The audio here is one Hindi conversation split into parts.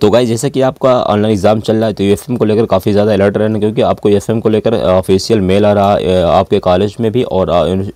तो गाई जैसे कि आपका ऑनलाइन एग्ज़ाम चल रहा है तो यू को लेकर काफ़ी ज़्यादा अलर्ट रहना क्योंकि आपको यू को लेकर ऑफिशियल मेल आ रहा है आपके कॉलेज में भी और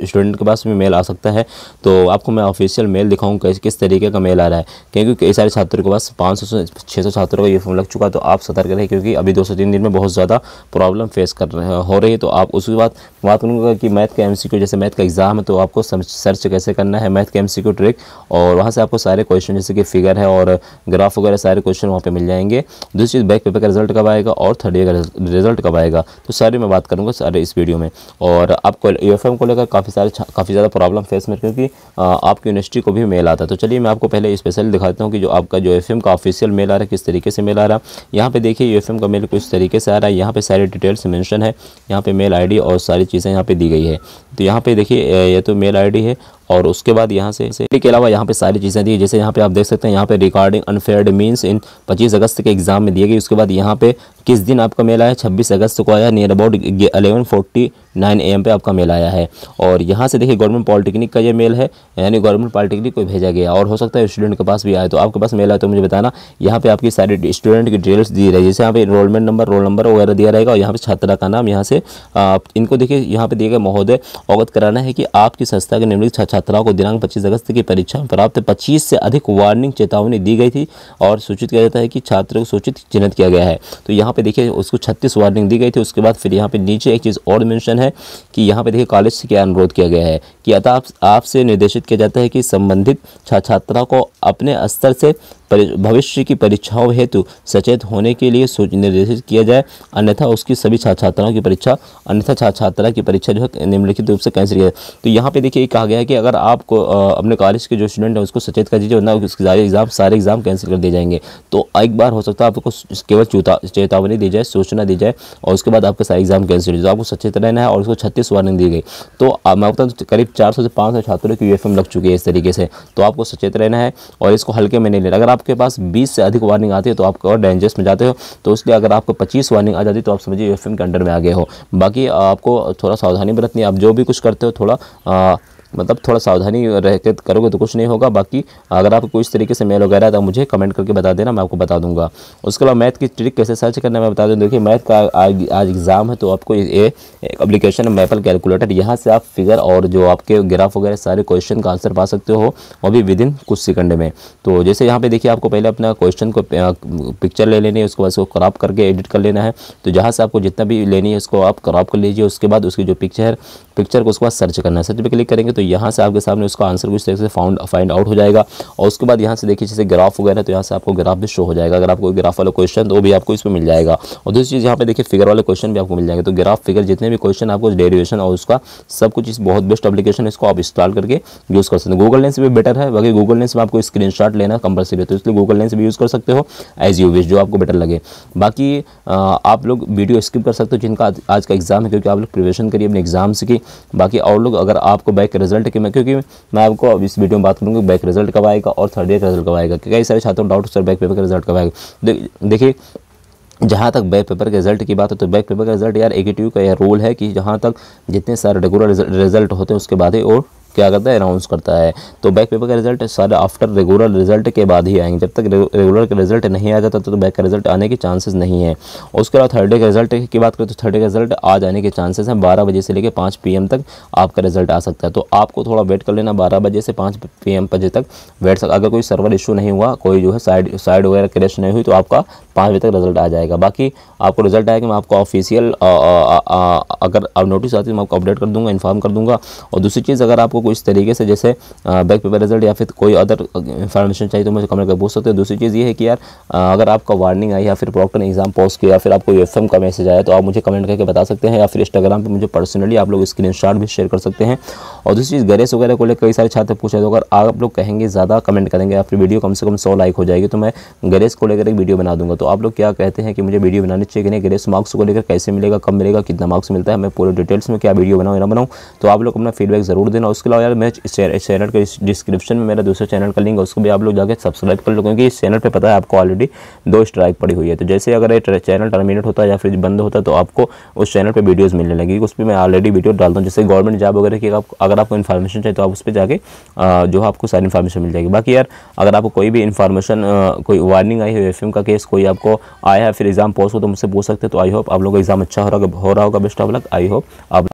स्टूडेंट के पास भी मेल आ सकता है तो आपको मैं ऑफिशियल मेल दिखाऊँ किस किस तरीके का मेल आ रहा है क्योंकि कई सारे छात्रों के पास पाँच सौ छः सौ छात्रों का यू लग चुका तो आप सतर्क रहे क्योंकि अभी दो सौ तीन दिन में बहुत ज़्यादा प्रॉब्लम फेस कर रहे हो रही है तो आप उसके बाद बात करूँगा कि मैथ का एम जैसे मैथ का एग्ज़ाम है तो आपको सर्च कैसे करना है मैथ का एम ट्रिक और वहाँ से आपको सारे क्वेश्चन जैसे कि फिगर है और ग्राफ वगैरह सारे क्वेश्चन वहाँ पे मिल जाएंगे दूसरी चीज़ बैक पेपर का रिजल्ट कब आएगा और थर्ड ईयर का रिजल्ट कब आएगा तो सारे मैं बात करूँगा सारे इस वीडियो में और आपको यू एफ को लेकर काफ़ी सारे काफ़ी ज़्यादा प्रॉब्लम फेस में क्योंकि आपकी यूनिवर्सिटी को भी मेल आता है तो चलिए मैं आपको पहले स्पेशल दिखाता हूँ कि जो आपका जो एफ का ऑफिशियल मेल आ रहा है किस तरीके से मेल आ रहा है यहाँ पर देखिए यू का मेल कुछ तरीके से आ रहा है यहाँ पर सारी डिटेल्स मैंशन है यहाँ पर मेल आई और सारी चीज़ें यहाँ पर दी गई है तो यहाँ पर देखिए यह तो मेल आई है और उसके बाद यहाँ से के अलावा यहाँ पे सारी चीज़ें दी जैसे यहाँ पे आप देख सकते हैं यहाँ पे रिकॉर्डिंग अनफेयर्ड मीन्स इन 25 अगस्त के एग्ज़ाम में दिए गई उसके बाद यहाँ पे किस दिन आपका मेला है 26 अगस्त को आया नियर अबाउट 1140 नाइन ए पे आपका मेल आया है और यहाँ से देखिए गवर्नमेंट पॉलिटेक्निक का ये मेल है यानी गवर्नमेंट पॉलिटेक्निक को भेजा गया और हो सकता है स्टूडेंट के पास भी आए तो आपके पास मेल आए तो मुझे बताना यहाँ पे आपकी सारी स्टूडेंट की डिटेल्स दी रही है जैसे यहाँ पे इनरोलमेंट नंबर रोल नंबर वगैरह दिया रहेगा और यहाँ पे छात्रा का नाम यहाँ से आप इनको देखिए यहाँ पे दिए गए महोदय अवगत कराना है कि आपकी संस्था के निम्नलिखित छात्राओं को दिनांक पच्चीस अगस्त की परीक्षा में प्राप्त पच्चीस से अधिक वार्निंग चेतावनी दी गई थी और सूचित किया जाता है कि छात्रों को सूचित चिन्हित किया गया है तो यहाँ पे देखिए उसको छत्तीस वार्निंग दी गई थी उसके बाद फिर यहाँ पे नीचे एक चीज़ और मैंशन है है कि यहाँ पे देखिए कॉलेज से क्या अनुरोध किया गया है कि अतः आपसे निर्देशित किया जाता है कि संबंधित छात्र छात्रा को अपने स्तर से भविष्य की परीक्षाओं हेतु सचेत होने के लिए निर्देशित किया जाए अन्यथा उसकी सभी छात्र छात्राओं की परीक्षा अन्यथा छात्र छात्रा की परीक्षा जो है निम्नलिखित रूप से कैंसिल किया जाए तो यहाँ पे देखिए कहा गया है कि अगर आपको अपने कॉलेज के जो स्टूडेंट हैं उसको सचेत कर दीजिए वरना उसके सारे एग्जाम सारे एग्जाम कैंसिल कर दिए जाएंगे तो एक बार हो सकता है आपको केवल चेतावनी दी जाए सूचना दी जाए और उसके बाद आपका सारे एग्जाम कैंसिल हो जाए तो आपको सचेत रहना है और उसको छत्तीस वार्निंग दी गई तो मैं बताऊँ तो करीब चार से पाँच छात्रों की यू लग चुकी है इस तरीके से तो आपको सचेत रहना है और इसको हल्के में नहीं लेना अगर आपके पास बीस से अधिक वार्निंग आती है तो आप और डेंजर्स में जाते हो तो इसलिए अगर आपको पच्चीस वार्निंग आ जाती है तो आप समझिए यू के अंडर में आ गए हो बाकी आपको थोड़ा सावधानी बरतनी आप जो भी कुछ करते हो थोड़ा मतलब थोड़ा सावधानी रह के करोगे तो कुछ नहीं होगा बाकी अगर आपको इस तरीके से मेल वगैरह तो मुझे कमेंट करके बता देना मैं आपको बता दूंगा उसके अलावा मैथ की ट्रिक कैसे सर्च करना मैं बता दूँ देखिए मैथ का आज एग्ज़ाम है तो आपको ये अप्लीकेशन है मैपल कैलकुलेटर यहाँ से आप फिगर और जो आपके ग्राफ वगैरह सारे क्वेश्चन का आंसर पा सकते हो वो भी विद इन कुछ सेकंड में तो जैसे यहाँ पे देखिए आपको पहले अपना क्वेश्चन को पिक्चर ले लेनी है उसके बाद उसको क्रॉप करके एडिट कर लेना है तो जहाँ से आपको जितना भी लेनी है उसको आप क्रॉप कर लीजिए उसके बाद उसकी जो पिक्चर पिक्चर को उसके बाद सर्च करना है सर्च पर क्लिक करेंगे तो यहाँ से आपके सामने उसका आंसर कुछ तरीके से फाउंड फाइंड आउट हो जाएगा और उसके बाद यहाँ से देखिए जैसे ग्राफ वगैरह तो यहाँ से आपको ग्राफ भी शो हो जाएगा अगर आपको ग्राफ वाला क्वेश्चन तो भी आपको इसमें मिल जाएगा और दूसरी चीज़ यहाँ पर देखिए फिगर वाले क्वेश्चन भी आपको मिल जाएंगे तो ग्राफ फिगर जितने भी क्वेश्चन आपको डेरिवेशन और उसका सब कुछ इस बहुत बेस्ट अपलीकेशन इसको आप इंस्टॉल करके यूज़ कर सकते हैं गूगल लेंस भी बेटर है बाकी गूगल लेंस में आपको स्क्रीन लेना कंपलसरी है तो इसलिए गूगल लेंस भी यूज़ कर सकते हो एज यू विश जो आपको बेटर लगे बाकी आप लोग वीडियो स्किप कर सकते हो जिनका आज का एग्ज़ाम है क्योंकि आप लोग प्रिवेशन करिए अपने एग्जाम्स की बाकी और लोग अगर आपको बैक रिजल्ट के मैं क्योंकि मैं आपको अब इस वीडियो में बात करूँगा बैक रिजल्ट कब आएगा और थर्ड ईयर का रिजल्ट कब आएगा कई सारे छात्रों डाउट सर बैक पेपर का रिजल्ट कब आएगा देखिए जहाँ तक बैक पेपर के रिजल्ट की बात है तो बैक पेपर का रिजल्ट यार एगेटिव का यह रोल है कि जहाँ तक जितने सारे रेगुलर रिजल्ट होते हैं उसके बाद ही और क्या करता है अनाउंस करता है तो बैक पेपर का रिजल्ट सारे आफ्टर रेगुलर रिजल्ट के बाद ही आएंगे जब तक रेगुलर का रिजल्ट नहीं आ जाता तो, तो बैक का रिजल्ट आने के चांसेस नहीं है उसके अलावा थर्ड डे के रिजल्ट की बात करें तो थर्ड डे का रिजल्ट आ जाने के चांसेस हैं बारह बजे से लेकर पाँच पी तक आपका रिजल्ट आ सकता है तो आपको थोड़ा वेट कर लेना बारह बजे से पाँच पी बजे तक वेट अगर कोई सर्वर इशू नहीं हुआ कोई जो है साइड साइड वगैरह क्रैश नहीं हुई तो आपका पाँच बजे तक रिजल्ट आ जाएगा बाकी आपको रिजल्ट आएगा मैं आपको ऑफिशियल अगर आप नोटिस आती है मैं आपको अपडेट कर दूंगा इन्फॉर्म कर दूंगा और दूसरी चीज़ अगर आपको कुछ तरीके से जैसे बैक पेपर रिजल्ट या फिर कोई अदर इन्फॉर्मेशन चाहिए तो मुझे कमेंट कर पूछ सकते हो दूसरी चीज़ ये है कि यार अगर आपका वार्निंग आई या फिर प्रॉक्टर ने एग्जाम पोस्ट किया या फिर आपको यू का मैसेज आया तो आप मुझे कमेंट करके बता सकते हैं या फिर इंस्टाग्राम पर मुझे पर्सनली आप लोग स्क्रीन भी शेयर कर सकते हैं और दूसरी चीज़ गरेस वगैरह को लेकर कई सारे छात्र पूछे तो अगर आप लोग कहेंगे ज़्यादा कमेंट करेंगे या फिर वीडियो कम से कम सौ लाइक हो जाएगी तो मैं गरेस को लेकर एक वीडियो बना दूँगा तो तो आप लोग क्या कहते हैं कि मुझे वीडियो बनानी चाहिए कि नहीं ग्रेस मार्क्स को लेकर कैसे मिलेगा कब मिलेगा कितना मार्क्स मिलता है मैं पूरे डिटेल्स में क्या वीडियो बनाऊँ या ना बनाऊँ तो आप लोग अपना फीडबैक ज़रूर देना उसके अलावा यार मैं चैनल के डिस्क्रिप्शन में मेरा दूसरे चैनल का लिंक है उसको भी आप लोग जाकर सब्सक्राइब कर लो क्योंकि इस चैनल पर पता है आपको ऑलरेडी दो स्ट्राइक पड़ी हुई है तो जैसे अगर ये चैनल टर्मिनेट होता है या फिर बंद होता है तो आपको उस चैनल पर वीडियोज़ मिलने लगी उस पर मैं ऑलरेडी वीडियो डालता हूँ जैसे गवर्नमेंट जॉब वगैरह की अगर आपको इन्फॉर्मेशन चाहिए तो आप उस पर जाकर जो है आपको सारी इन्फॉर्मेशन मिल जाएगी बाकी यार अगर आपको कोई भी इन्फॉर्मेशन कोई वार्निंग आई है एफ का केस कोई आपको आया है फिर एग्ज़ाम पॉज हो तो मुझसे पूछ सकते तो आई होप आप लोग का एग्ज़ाम अच्छा हो रहा होगा हो रहा होगा best of luck I hope आप